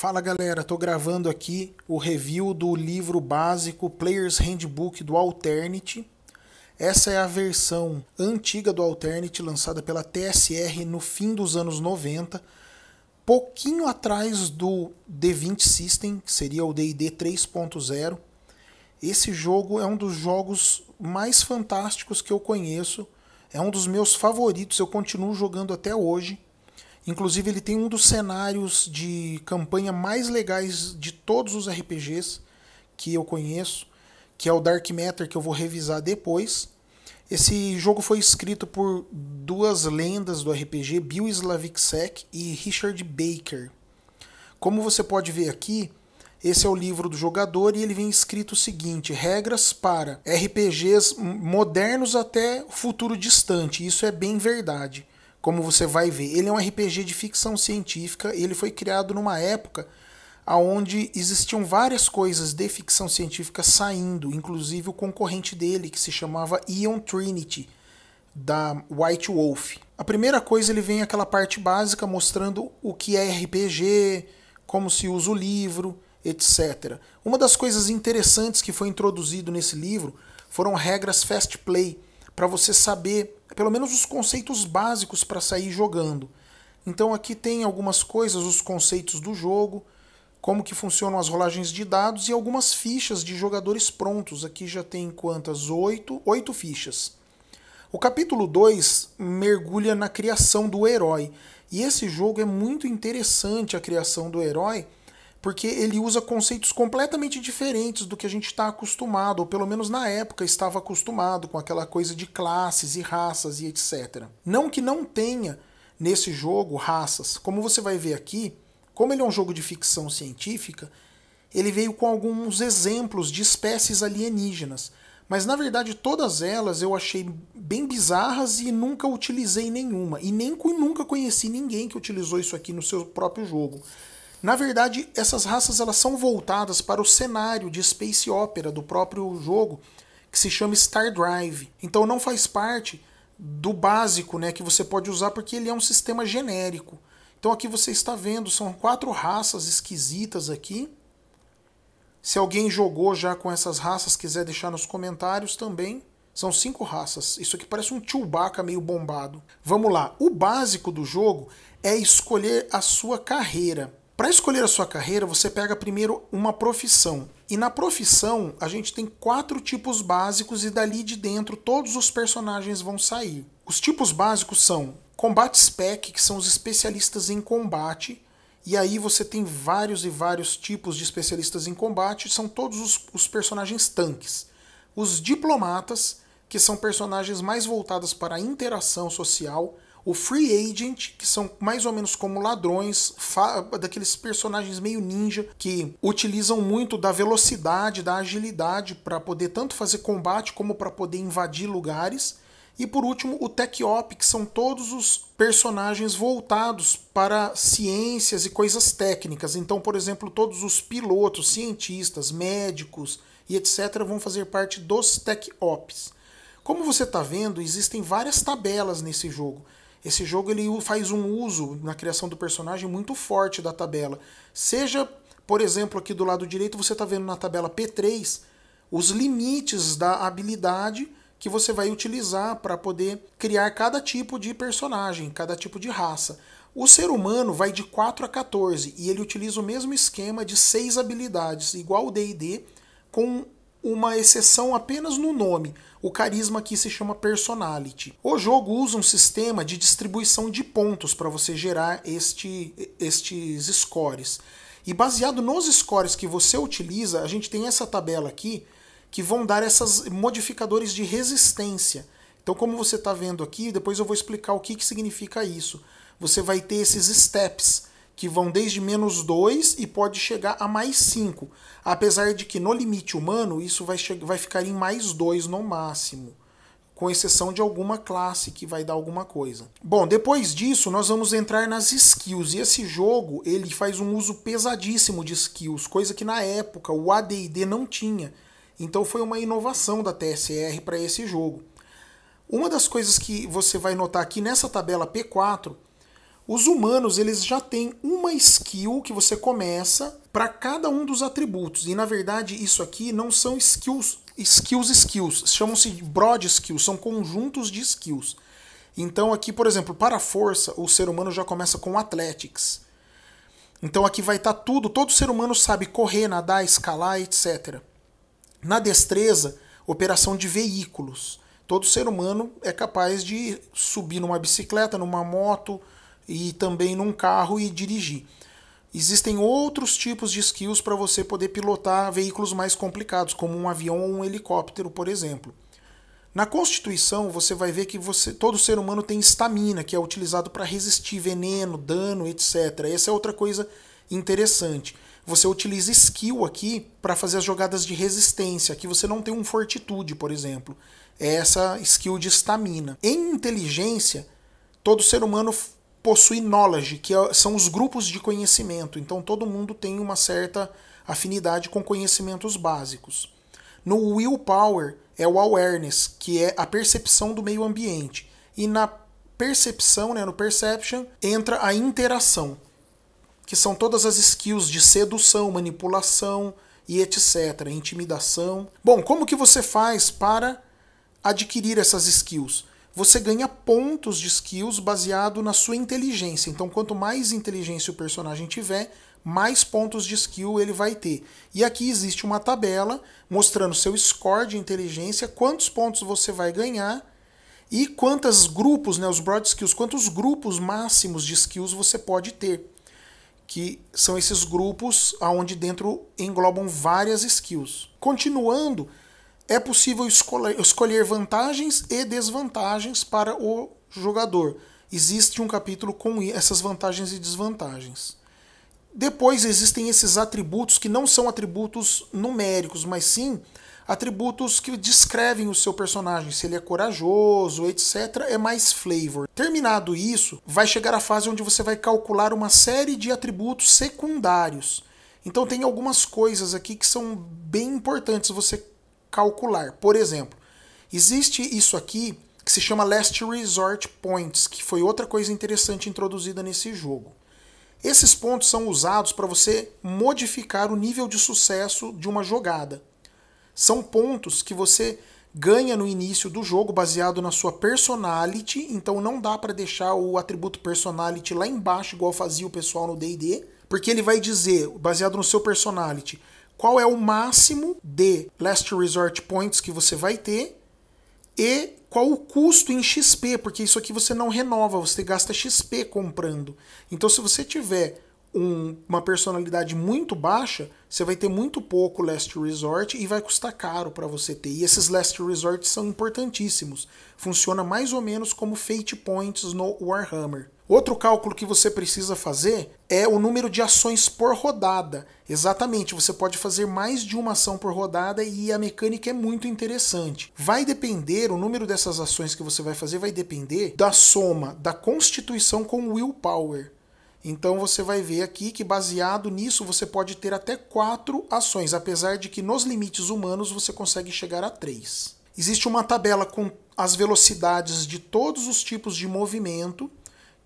Fala galera, estou gravando aqui o review do livro básico Players Handbook do Alternate. Essa é a versão antiga do Alternate lançada pela TSR no fim dos anos 90, pouquinho atrás do D20 System, que seria o D&D 3.0. Esse jogo é um dos jogos mais fantásticos que eu conheço, é um dos meus favoritos, eu continuo jogando até hoje. Inclusive, ele tem um dos cenários de campanha mais legais de todos os RPGs que eu conheço, que é o Dark Matter, que eu vou revisar depois. Esse jogo foi escrito por duas lendas do RPG, Bill Slavicsek e Richard Baker. Como você pode ver aqui, esse é o livro do jogador e ele vem escrito o seguinte: regras para RPGs modernos até futuro distante. Isso é bem verdade como você vai ver. Ele é um RPG de ficção científica e ele foi criado numa época onde existiam várias coisas de ficção científica saindo, inclusive o concorrente dele, que se chamava Ion Trinity, da White Wolf. A primeira coisa ele vem aquela parte básica mostrando o que é RPG, como se usa o livro, etc. Uma das coisas interessantes que foi introduzido nesse livro foram regras fast play, para você saber pelo menos os conceitos básicos para sair jogando. Então aqui tem algumas coisas, os conceitos do jogo, como que funcionam as rolagens de dados e algumas fichas de jogadores prontos. Aqui já tem quantas? Oito, oito fichas. O capítulo 2 mergulha na criação do herói. E esse jogo é muito interessante a criação do herói, porque ele usa conceitos completamente diferentes do que a gente está acostumado, ou pelo menos na época estava acostumado com aquela coisa de classes e raças e etc. Não que não tenha nesse jogo raças, como você vai ver aqui, como ele é um jogo de ficção científica, ele veio com alguns exemplos de espécies alienígenas. Mas na verdade, todas elas eu achei bem bizarras e nunca utilizei nenhuma. E nem nunca conheci ninguém que utilizou isso aqui no seu próprio jogo. Na verdade, essas raças elas são voltadas para o cenário de space opera do próprio jogo, que se chama Star Drive. Então não faz parte do básico, né, que você pode usar porque ele é um sistema genérico. Então aqui você está vendo, são quatro raças esquisitas aqui. Se alguém jogou já com essas raças, quiser deixar nos comentários também. São cinco raças. Isso aqui parece um Chewbacca meio bombado. Vamos lá. O básico do jogo é escolher a sua carreira. Para escolher a sua carreira, você pega primeiro uma profissão. E na profissão, a gente tem quatro tipos básicos e dali de dentro todos os personagens vão sair. Os tipos básicos são combate spec, que são os especialistas em combate, e aí você tem vários e vários tipos de especialistas em combate, são todos os, os personagens tanques. Os diplomatas, que são personagens mais voltados para a interação social, o Free Agent, que são mais ou menos como ladrões, daqueles personagens meio ninja que utilizam muito da velocidade, da agilidade para poder tanto fazer combate como para poder invadir lugares. E por último, o Tech Op, que são todos os personagens voltados para ciências e coisas técnicas. Então, por exemplo, todos os pilotos, cientistas, médicos e etc. vão fazer parte dos Tech Ops. Como você está vendo, existem várias tabelas nesse jogo. Esse jogo ele faz um uso na criação do personagem muito forte da tabela. Seja, por exemplo, aqui do lado direito você está vendo na tabela P3 os limites da habilidade que você vai utilizar para poder criar cada tipo de personagem, cada tipo de raça. O ser humano vai de 4 a 14 e ele utiliza o mesmo esquema de seis habilidades, igual o DD, com uma exceção apenas no nome. O carisma aqui se chama personality. O jogo usa um sistema de distribuição de pontos para você gerar este, estes scores. E baseado nos scores que você utiliza, a gente tem essa tabela aqui que vão dar esses modificadores de resistência. Então, como você está vendo aqui, depois eu vou explicar o que, que significa isso. Você vai ter esses steps que vão desde menos 2 e pode chegar a mais 5. Apesar de que no limite humano isso vai, vai ficar em mais 2 no máximo, com exceção de alguma classe que vai dar alguma coisa. Bom, depois disso nós vamos entrar nas skills, e esse jogo ele faz um uso pesadíssimo de skills, coisa que na época o AD&D não tinha. Então foi uma inovação da TSR para esse jogo. Uma das coisas que você vai notar aqui nessa tabela P4 os humanos, eles já têm uma skill que você começa para cada um dos atributos. E na verdade, isso aqui não são skills, skills, skills. Chamam-se broad skills, são conjuntos de skills. Então aqui, por exemplo, para a força, o ser humano já começa com athletics. Então aqui vai estar tá tudo, todo ser humano sabe correr, nadar, escalar, etc. Na destreza, operação de veículos. Todo ser humano é capaz de subir numa bicicleta, numa moto, e também num carro e dirigir. Existem outros tipos de skills para você poder pilotar veículos mais complicados, como um avião ou um helicóptero, por exemplo. Na Constituição, você vai ver que você, todo ser humano tem estamina, que é utilizado para resistir veneno, dano, etc. Essa é outra coisa interessante. Você utiliza skill aqui para fazer as jogadas de resistência. Aqui você não tem um fortitude, por exemplo. É essa skill de estamina. Em inteligência, todo ser humano possui knowledge, que é- são os grupos de conhecimento. Então todo mundo tem uma certa afinidade com conhecimentos básicos. No willpower é o awareness, que é a percepção do meio ambiente. E na percepção, né, no perception, entra a interação, que são todas as skills de sedução, manipulação e etc, intimidação. Bom, como que você faz para adquirir essas skills? você ganha pontos de skills baseado na sua inteligência. Então, quanto mais inteligência o personagem tiver, mais pontos de skill ele vai ter. E aqui existe uma tabela mostrando seu score de inteligência, quantos pontos você vai ganhar e quantos grupos, né, os broad skills, quantos grupos máximos de skills você pode ter. Que são esses grupos aonde dentro englobam várias skills. Continuando, é possível escolher vantagens e desvantagens para o jogador. Existe um capítulo com essas vantagens e desvantagens. Depois existem esses atributos que não são atributos numéricos, mas sim atributos que descrevem o seu personagem, se ele é corajoso, etc. É mais flavor. Terminado isso, vai chegar a fase onde você vai calcular uma série de atributos secundários. Então tem algumas coisas aqui que são bem importantes você calcular. Por exemplo, existe isso aqui que se chama Last Resort Points, que foi outra coisa interessante introduzida nesse jogo. Esses pontos são usados para você modificar o nível de sucesso de uma jogada. São pontos que você ganha no início do jogo baseado na sua personality, então não dá para deixar o atributo personality lá embaixo igual fazia o pessoal no D&D, porque ele vai dizer, baseado no seu personality, qual é o máximo de last resort points que você vai ter e qual o custo em XP, porque isso aqui você não renova, você gasta XP comprando. Então, se você tiver um, uma personalidade muito baixa, você vai ter muito pouco last resort e vai custar caro para você ter. E esses last resorts são importantíssimos. Funciona mais ou menos como fate points no Warhammer. Outro cálculo que você precisa fazer é o número de ações por rodada. Exatamente, você pode fazer mais de uma ação por rodada e a mecânica é muito interessante. Vai depender, o número dessas ações que você vai fazer vai depender da soma da constituição com willpower. Então você vai ver aqui que baseado nisso você pode ter até quatro ações, apesar de que nos limites humanos você consegue chegar a três. Existe uma tabela com as velocidades de todos os tipos de movimento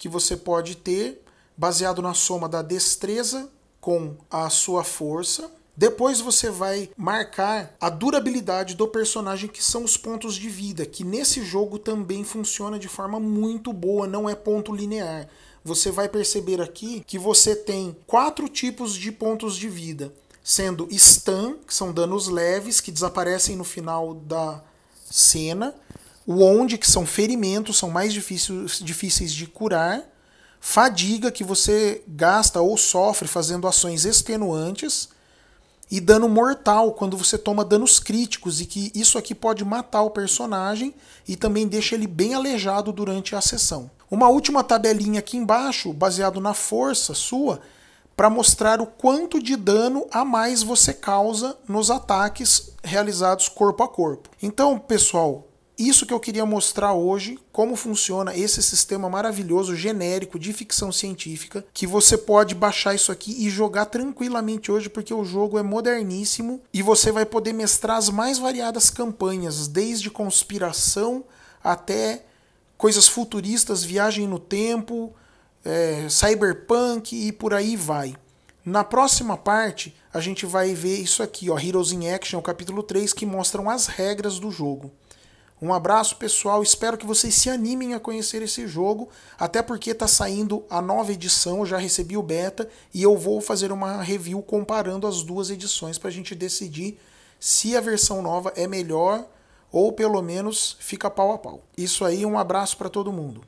que você pode ter baseado na soma da destreza com a sua força. Depois você vai marcar a durabilidade do personagem, que são os pontos de vida, que nesse jogo também funciona de forma muito boa, não é ponto linear. Você vai perceber aqui que você tem quatro tipos de pontos de vida, sendo stun, que são danos leves que desaparecem no final da cena, o onde, que são ferimentos, são mais difíceis, difíceis de curar. Fadiga, que você gasta ou sofre fazendo ações extenuantes. E dano mortal, quando você toma danos críticos, e que isso aqui pode matar o personagem e também deixa ele bem aleijado durante a sessão. Uma última tabelinha aqui embaixo, baseado na força sua, para mostrar o quanto de dano a mais você causa nos ataques realizados corpo a corpo. Então, pessoal, isso que eu queria mostrar hoje, como funciona esse sistema maravilhoso genérico de ficção científica, que você pode baixar isso aqui e jogar tranquilamente hoje, porque o jogo é moderníssimo e você vai poder mestrar as mais variadas campanhas, desde conspiração até coisas futuristas, viagem no tempo, é, cyberpunk e por aí vai. Na próxima parte, a gente vai ver isso aqui, ó, Heroes in Action, é o capítulo 3, que mostram as regras do jogo. Um abraço, pessoal. Espero que vocês se animem a conhecer esse jogo, até porque está saindo a nova edição, eu já recebi o beta e eu vou fazer uma review comparando as duas edições para a gente decidir se a versão nova é melhor ou pelo menos fica pau a pau. Isso aí, um abraço para todo mundo.